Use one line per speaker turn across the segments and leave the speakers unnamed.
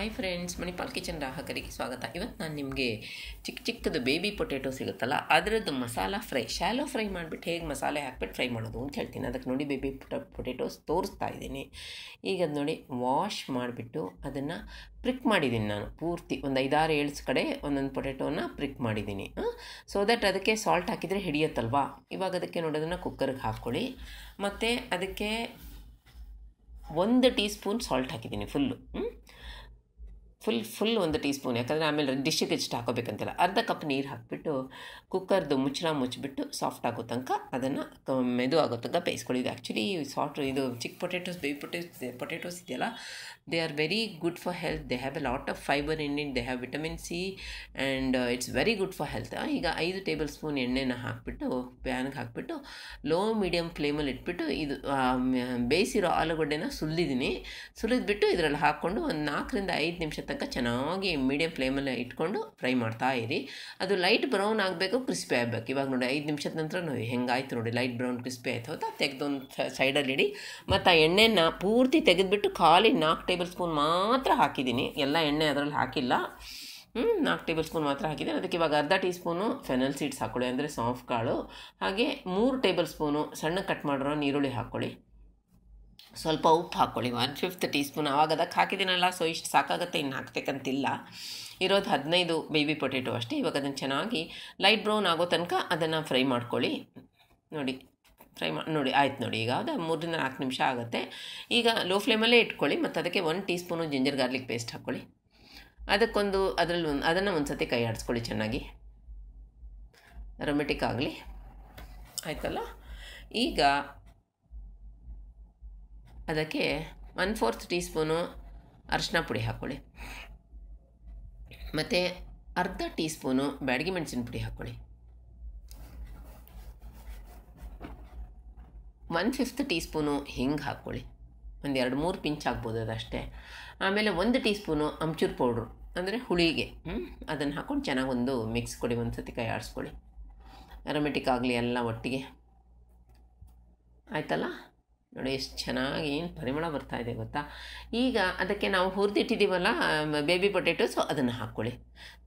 hi friends Manipal kitchen ಗ್ರಾಹಕರಿಗೆ ಸ್ವಾಗತ ಇವತ್ತು ನಾನು ನಿಮಗೆ ಚಿಕ್ಕ ಚಿಕ್ಕದು ಬೇಬಿ ಪೊಟೆಟೊ ಸಿಗುತ್ತಲ್ಲ ಅದರದ್ದು ಮಸಾಲ ಫ್ರೈ ಶಾಲೋ ಫ್ರೈ ಮಾಡಿಬಿಟ್ಟು ಹೇಗೆ ಮಸಾಲೆ ಹಾಕ್ಬಿಟ್ಟು ಫ್ರೈ ಮಾಡೋದು ಅಂತ ಹೇಳ್ತೀನಿ ಅದಕ್ಕೆ ನೋಡಿ ಬೇಬಿ ಪೊಟ ಪೊಟೆಟೋಸ್ ತೋರಿಸ್ತಾ ಇದ್ದೀನಿ ಈಗ ಅದು ನೋಡಿ ವಾಶ್ ಮಾಡಿಬಿಟ್ಟು ಅದನ್ನು ಪ್ರಿಕ್ ಮಾಡಿದ್ದೀನಿ ನಾನು ಪೂರ್ತಿ ಒಂದು ಐದಾರು ಏಳು ಕಡೆ ಒಂದೊಂದು ಪೊಟೆಟೋನ ಪ್ರಿಕ್ ಮಾಡಿದ್ದೀನಿ ಸೊ ದಟ್ ಅದಕ್ಕೆ ಸಾಲ್ಟ್ ಹಾಕಿದರೆ ಹಿಡಿಯತ್ತಲ್ವಾ ಇವಾಗ ಅದಕ್ಕೆ ನೋಡೋದನ್ನು ಕುಕ್ಕರ್ಗೆ ಹಾಕ್ಕೊಳ್ಳಿ ಮತ್ತು ಅದಕ್ಕೆ ಒಂದು ಟೀ ಸ್ಪೂನ್ ಸಾಲ್ಟ್ ಹಾಕಿದ್ದೀನಿ ಫುಲ್ಲು ಫುಲ್ ಫುಲ್ ಒಂದು ಟೀ ಸ್ಪೂನ್ ಯಾಕಂದರೆ ಆಮೇಲೆ ಡಿಶ್ಗೆ ಎಷ್ಟು ಹಾಕೋಬೇಕಂತಿಲ್ಲ ಅರ್ಧ ಕಪ್ ನೀರು ಹಾಕಿಬಿಟ್ಟು ಕುಕ್ಕರ್ದು ಮುಚ್ಚಳ ಮುಚ್ಚಿಬಿಟ್ಟು ಸಾಫ್ಟ್ ಆಗೋ ತನಕ ಅದನ್ನು ಮೆದು ಆಗೋ ತನಕ ಬೇಯಿಸ್ಕೊಳ್ಳಿ ಇದು ಆ್ಯಕ್ಚುಲಿ ಸಾಫ್ಟ್ ಇದು ಚಿಕ್ಕ ಪೊಟೆಟೋಸ್ ಬೇಬಿ ಪೊಟೆಟೋಸ್ ಪೊಟೆಟೋಸ್ ಇದೆಯಲ್ಲ they are very good for health they have a lot of fibre in it they have vitamin C and it's very good for health ಈಗ ಐದು ಟೇಬಲ್ ಸ್ಪೂನ್ ಎಣ್ಣೆನ ಹಾಕಿಬಿಟ್ಟು ಪ್ಯಾನ್ಗೆ ಹಾಕಿಬಿಟ್ಟು low medium ಫ್ಲೇಮಲ್ಲಿ ಇಟ್ಬಿಟ್ಟು ಇದು ಬೇಯಿಸಿರೋ ಆಲೂಗಡ್ಡೆನ ಸುಲಿದಿದ್ದೀನಿ ಸುಲಿದ್ಬಿಟ್ಟು ಇದರಲ್ಲಿ ಹಾಕ್ಕೊಂಡು ಒಂದು ನಾಲ್ಕರಿಂದ ಐದು ನಿಮಿಷ ತನಕ ಚೆನ್ನಾಗಿ ಮೀಡಿಯಂ ಫ್ಲೇಮಲ್ಲಿ ಇಟ್ಕೊಂಡು ಫ್ರೈ ಮಾಡ್ತಾ ಇರಿ ಅದು ಲೈಟ್ ಬ್ರೌನ್ ಆಗಬೇಕು ಕ್ರಿಸ್ಪಿ ಆಗಬೇಕು ಇವಾಗ ನೋಡಿ ಐದು ನಿಮಿಷದ ನಂತರ ನೋಡಿ ಹೆಂಗಾಯ್ತು ನೋಡಿ ಲೈಟ್ ಬ್ರೌನ್ ಕ್ರಿಸ್ಪಿ ಆಯ್ತು ತೆಗೆದು ಒಂದು ಸೈಡಲ್ಲಿ ಇಡಿ ಮತ್ತು ಆ ಎಣ್ಣೆನ ಪೂರ್ತಿ ತೆಗೆದುಬಿಟ್ಟು ಖಾಲಿ ನಾಲ್ಕು ಟೇಬಲ್ ಸ್ಪೂನ್ ಮಾತ್ರ ಹಾಕಿದ್ದೀನಿ ಎಲ್ಲ ಎಣ್ಣೆ ಅದರಲ್ಲಿ ಹಾಕಿಲ್ಲ ನಾಲ್ಕು ಟೇಬಲ್ ಸ್ಪೂನ್ ಮಾತ್ರ ಹಾಕಿದ್ದೀನಿ ಅದಕ್ಕೆ ಇವಾಗ ಅರ್ಧ ಟೀ ಸ್ಪೂನು ಫೆನಲ್ ಸೀಡ್ಸ್ ಹಾಕ್ಕೊಳ್ಳಿ ಅಂದರೆ ಸಾಫ್ಟ್ ಕಾಳು ಹಾಗೆ ಮೂರು ಟೇಬಲ್ ಸ್ಪೂನು ಸಣ್ಣ ಕಟ್ ಮಾಡಿರೋ ನೀರುಳ್ಳಿ ಹಾಕ್ಕೊಳ್ಳಿ ಸ್ವಲ್ಪ ಉಪ್ಪು ಹಾಕ್ಕೊಳ್ಳಿ ಒನ್ ಫಿಫ್ತ್ ಟೀ ಸ್ಪೂನ್ ಆವಾಗ ಅದಕ್ಕೆ ಹಾಕಿದ್ದೀನಲ್ಲ ಸೊ ಇಷ್ಟು ಸಾಕಾಗುತ್ತೆ ಇನ್ನು ಹಾಕ್ಬೇಕಂತಿಲ್ಲ ಇರೋದು ಹದಿನೈದು ಬೇಬಿ ಪೊಟೆಟೊ ಅಷ್ಟೇ ಇವಾಗ ಅದನ್ನು ಚೆನ್ನಾಗಿ ಲೈಟ್ ಬ್ರೌನ್ ಆಗೋ ತನಕ ಅದನ್ನು ಫ್ರೈ ಮಾಡ್ಕೊಳ್ಳಿ ನೋಡಿ ಫ್ರೈ ಮಾಡಿ ನೋಡಿ ಆಯ್ತು ನೋಡಿ ಈಗ ಅದು ಮೂರರಿಂದ ನಾಲ್ಕು ನಿಮಿಷ ಆಗುತ್ತೆ ಈಗ ಲೋ ಫ್ಲೇಮಲ್ಲೇ ಇಟ್ಕೊಳ್ಳಿ ಮತ್ತು ಅದಕ್ಕೆ one teaspoon ginger garlic paste ಹಾಕ್ಕೊಳ್ಳಿ ಅದಕ್ಕೊಂದು ಅದರಲ್ಲಿ ಒಂದು ಅದನ್ನು ಒಂದು ಸತಿ ಕೈ ಆಡಿಸ್ಕೊಳ್ಳಿ ಚೆನ್ನಾಗಿ ರೊಮೆಟಿಕ್ ಆಗಲಿ ಆಯಿತಲ್ಲ ಈಗ ಅದಕ್ಕೆ ಒನ್ ಫೋರ್ತ್ ಟೀ ಸ್ಪೂನು ಅರಿಶಿನ ಪುಡಿ ಹಾಕ್ಕೊಳ್ಳಿ ಮತ್ತು ಅರ್ಧ ಟೀ ಸ್ಪೂನು ಬ್ಯಾಡಗಿ ಮೆಣಸಿನ ಪುಡಿ ಹಾಕ್ಕೊಳ್ಳಿ ಒನ್ ಫಿಫ್ತ್ ಟೀ ಸ್ಪೂನು ಹಿಂಗೆ ಹಾಕ್ಕೊಳ್ಳಿ ಒಂದು ಎರಡು ಮೂರು ಪಿಂಚ್ ಹಾಕ್ಬೋದು ಅದಷ್ಟೇ ಆಮೇಲೆ ಒಂದು ಟೀ ಸ್ಪೂನು ಅಮಚೂರು ಪೌಡ್ರು ಅಂದರೆ ಹುಳಿಗೆ ಅದನ್ನು ಹಾಕ್ಕೊಂಡು ಚೆನ್ನಾಗಿ ಒಂದು ಮಿಕ್ಸ್ ಕೊಡಿ ಒಂದು ಸತಿ ಕೈ ಆಡಿಸ್ಕೊಳ್ಳಿ ಅರೋಮೆಟಿಕ್ ಆಗಲಿ ಎಲ್ಲ ಒಟ್ಟಿಗೆ ಆಯಿತಲ್ಲ ನೋಡಿ ಎಷ್ಟು ಚೆನ್ನಾಗಿ ಏನು ಪರಿಮಳ ಬರ್ತಾ ಇದೆ ಗೊತ್ತಾ ಈಗ ಅದಕ್ಕೆ ನಾವು ಹುರಿದಿಟ್ಟಿದ್ದೀವಲ್ಲ ಬೇಬಿ ಪೊಟೆಟೊ ಸೊ ಅದನ್ನು ಹಾಕ್ಕೊಳ್ಳಿ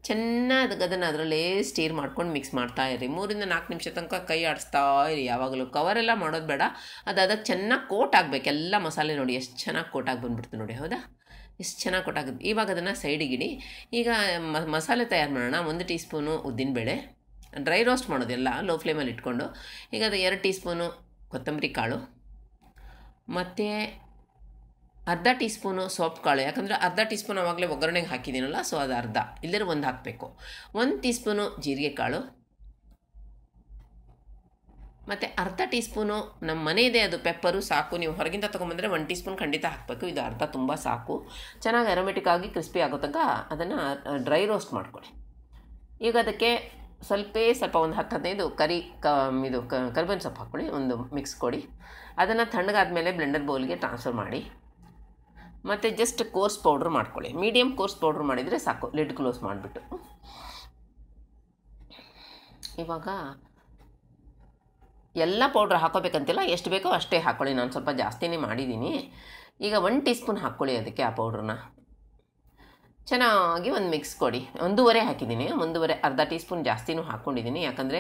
ಚೆನ್ನಾಗಿ ಅದನ್ನು ಅದರಲ್ಲೇ ಸ್ಟೀರ್ ಮಾಡ್ಕೊಂಡು ಮಿಕ್ಸ್ ಮಾಡ್ತಾ ಇರಿ ಮೂರಿಂದ ನಾಲ್ಕು ನಿಮಿಷ ತನಕ ಕೈ ಆಡಿಸ್ತಾ ಇರಿ ಯಾವಾಗಲೂ ಕವರೆಲ್ಲ ಮಾಡೋದು ಬೇಡ ಅದು ಅದಕ್ಕೆ ಚೆನ್ನಾಗಿ ಕೋಟ್ ಆಗಬೇಕು ಎಲ್ಲ ಮಸಾಲೆ ನೋಡಿ ಎಷ್ಟು ಚೆನ್ನಾಗಿ ಕೋಟ್ ಆಗಿ ಬಂದುಬಿಡ್ತು ನೋಡಿ ಹೌದಾ ಎಷ್ಟು ಚೆನ್ನಾಗಿ ಕೊಟ್ಟಾಗುತ್ತೆ ಇವಾಗ ಅದನ್ನು ಸೈಡಿಗಿಡಿ ಈಗ ಮಸಾಲೆ ತಯಾರು ಮಾಡೋಣ ಒಂದು ಟೀ ಸ್ಪೂನು ಬೇಳೆ ಡ್ರೈ ರೋಸ್ಟ್ ಮಾಡೋದೆಲ್ಲ ಲೋ ಫ್ಲೇಮಲ್ಲಿ ಇಟ್ಕೊಂಡು ಈಗ ಅದು ಎರಡು ಟೀ ಸ್ಪೂನು ಕೊತ್ತಂಬರಿ ಕಾಳು ಮತ್ತು ಅರ್ಧ ಟೀ ಸ್ಪೂನು ಸೋಪ್ ಕಾಳು ಯಾಕಂದರೆ ಅರ್ಧ ಟೀ ಸ್ಪೂನ್ ಆವಾಗಲೇ ಒಗ್ಗರಣೆಗೆ ಹಾಕಿದ್ದೀನಲ್ಲ ಸೊ ಅದು ಅರ್ಧ ಇಲ್ಲದ್ರೆ ಒಂದು ಹಾಕಬೇಕು ಒಂದು ಟೀ ಸ್ಪೂನು ಜೀರಿಗೆ ಕಾಳು ಮತ್ತು ಅರ್ಧ ಟೀ ಸ್ಪೂನು ನಮ್ಮ ಮನೆ ಇದೆ ಅದು ಪೆಪ್ಪರು ಸಾಕು ನೀವು ಹೊರಗಿಂದ ತೊಗೊಂಬಂದರೆ ಒಂದು ಟೀ ಸ್ಪೂನ್ ಖಂಡಿತ ಹಾಕಬೇಕು ಇದು ಅರ್ಧ ತುಂಬ ಸಾಕು ಚೆನ್ನಾಗಿ ಅರೋಮೆಟಿಕ್ ಆಗಿ ಕ್ರಿಸ್ಪಿ ಆಗೋ ತನಕ ಅದನ್ನು ಡ್ರೈ ರೋಸ್ಟ್ ಮಾಡ್ಕೊಳ್ಳಿ ಈಗ ಅದಕ್ಕೆ ಸ್ವಲ್ಪ ಸ್ವಲ್ಪ ಒಂದು ಹತ್ತು ಹದಿನೈದು ಕರಿ ಕ ಇದು ಕರ್ಬನ್ ಸೊಪ್ಪು ಹಾಕ್ಕೊಳ್ಳಿ ಒಂದು ಮಿಕ್ಸ್ ಕೊಡಿ ಅದನ್ನು ತಣ್ಣಗಾದ್ಮೇಲೆ ಬ್ಲೆಂಡರ್ ಬೌಲ್ಗೆ ಟ್ರಾನ್ಸ್ಫರ್ ಮಾಡಿ ಮತ್ತು ಜಸ್ಟ್ ಕೋರ್ಸ್ ಪೌಡ್ರ್ ಮಾಡ್ಕೊಳ್ಳಿ ಮೀಡಿಯಮ್ ಕೋರ್ಸ್ ಪೌಡ್ರ್ ಮಾಡಿದರೆ ಸಾಕು ಲಿಡ್ ಕ್ಲೋಸ್ ಮಾಡಿಬಿಟ್ಟು ಇವಾಗ ಎಲ್ಲ ಪೌಡ್ರ್ ಹಾಕೋಬೇಕಂತಿಲ್ಲ ಎಷ್ಟು ಬೇಕೋ ಅಷ್ಟೇ ಹಾಕ್ಕೊಳ್ಳಿ ನಾನು ಸ್ವಲ್ಪ ಜಾಸ್ತಿನೇ ಮಾಡಿದ್ದೀನಿ ಈಗ ಒನ್ ಟೀ ಸ್ಪೂನ್ ಹಾಕ್ಕೊಳ್ಳಿ ಅದಕ್ಕೆ ಆ ಪೌಡ್ರನ್ನ ಚೆನ್ನಾಗಿ ಒಂದು ಮಿಕ್ಸ್ ಕೊಡಿ ಒಂದೂವರೆ ಹಾಕಿದ್ದೀನಿ ಒಂದೂವರೆ ಅರ್ಧ ಟೀ ಸ್ಪೂನ್ ಜಾಸ್ತಿನೂ ಹಾಕ್ಕೊಂಡಿದ್ದೀನಿ ಯಾಕಂದರೆ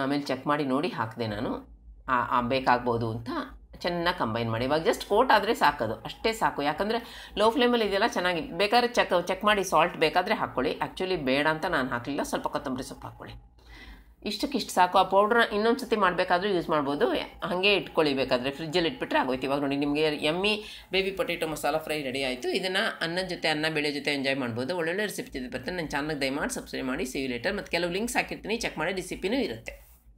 ಆಮೇಲೆ ಚೆಕ್ ಮಾಡಿ ನೋಡಿ ಹಾಕಿದೆ ನಾನು ಬೇಕಾಗ್ಬೋದು ಅಂತ ಚೆನ್ನಾಗಿ ಕಂಬೈನ್ ಮಾಡಿ ಇವಾಗ ಜಸ್ಟ್ ಕೋಟ್ ಆದರೆ ಸಾಕೋದು ಅಷ್ಟೇ ಸಾಕು ಯಾಕಂದರೆ ಲೋ ಫ್ಲೇಮಲ್ಲಿ ಇದೆಲ್ಲ ಚೆನ್ನಾಗಿ ಬೇಕಾದ್ರೆ ಚೆಕ್ ಚೆಕ್ ಮಾಡಿ ಸಾಲ್ಟ್ ಬೇಕಾದರೆ ಹಾಕ್ಕೊಳ್ಳಿ ಆ್ಯಕ್ಚುಲಿ ಬೇಡ ಅಂತ ನಾನು ಹಾಕಲಿಲ್ಲ ಸ್ವಲ್ಪ ಕೊತ್ತಂಬರಿ ಸೊಪ್ಪು ಹಾಕ್ಕೊಳ್ಳಿ ಇಷ್ಟಕ್ಕಿಷ್ಟು ಸಾಕು ಆ ಪೌಡ್ರ್ ಇನ್ನೊಂದು ಸತಿ ಮಾಡಬೇಕಾದ್ರೂ ಯೂಸ್ ಮಾಡ್ಬೋದು ಹಾಗೆ ಇಟ್ಕೊಳ್ಳಿ ಬೇಕಾದರೆ ಫ್ರಿಜ್ಜಲ್ಲಿ ಇಟ್ಬಿಟ್ರೆ ಆಗೋಯ್ತು ಇವಾಗ ನೋಡಿ ನಿಮಗೆ ಎಮ್ಮಿ baby potato masala fry ready ಆಯಿತು ಇದನ್ನು ಅನ್ನದ ಜೊತೆ ಅನ್ನ ಬೆಳೆ ಜೊತೆ ಎಂಜಾಯ್ ಮಾಡ್ಬೋದು ಒಳ್ಳೊಳ್ಳೆ ರೆಸಿಪಿ ಬರ್ತಾರೆ ನನ್ನ ಚಾನಲ್ಗೆ ದಯಮಾಡಿ ಸಬ್ಸ್ಕ್ರೈಬ್ ಮಾಡಿ ಸಿ ಲೇಟರ್ ಮತ್ತು ಕೆಲವು ಲಿಂಕ್ಸ್ ಹಾಕಿರ್ತೀನಿ ಚೆಕ್ ಮಾಡಿ ರೆಸಿಪಿನೂ ಇರುತ್ತೆ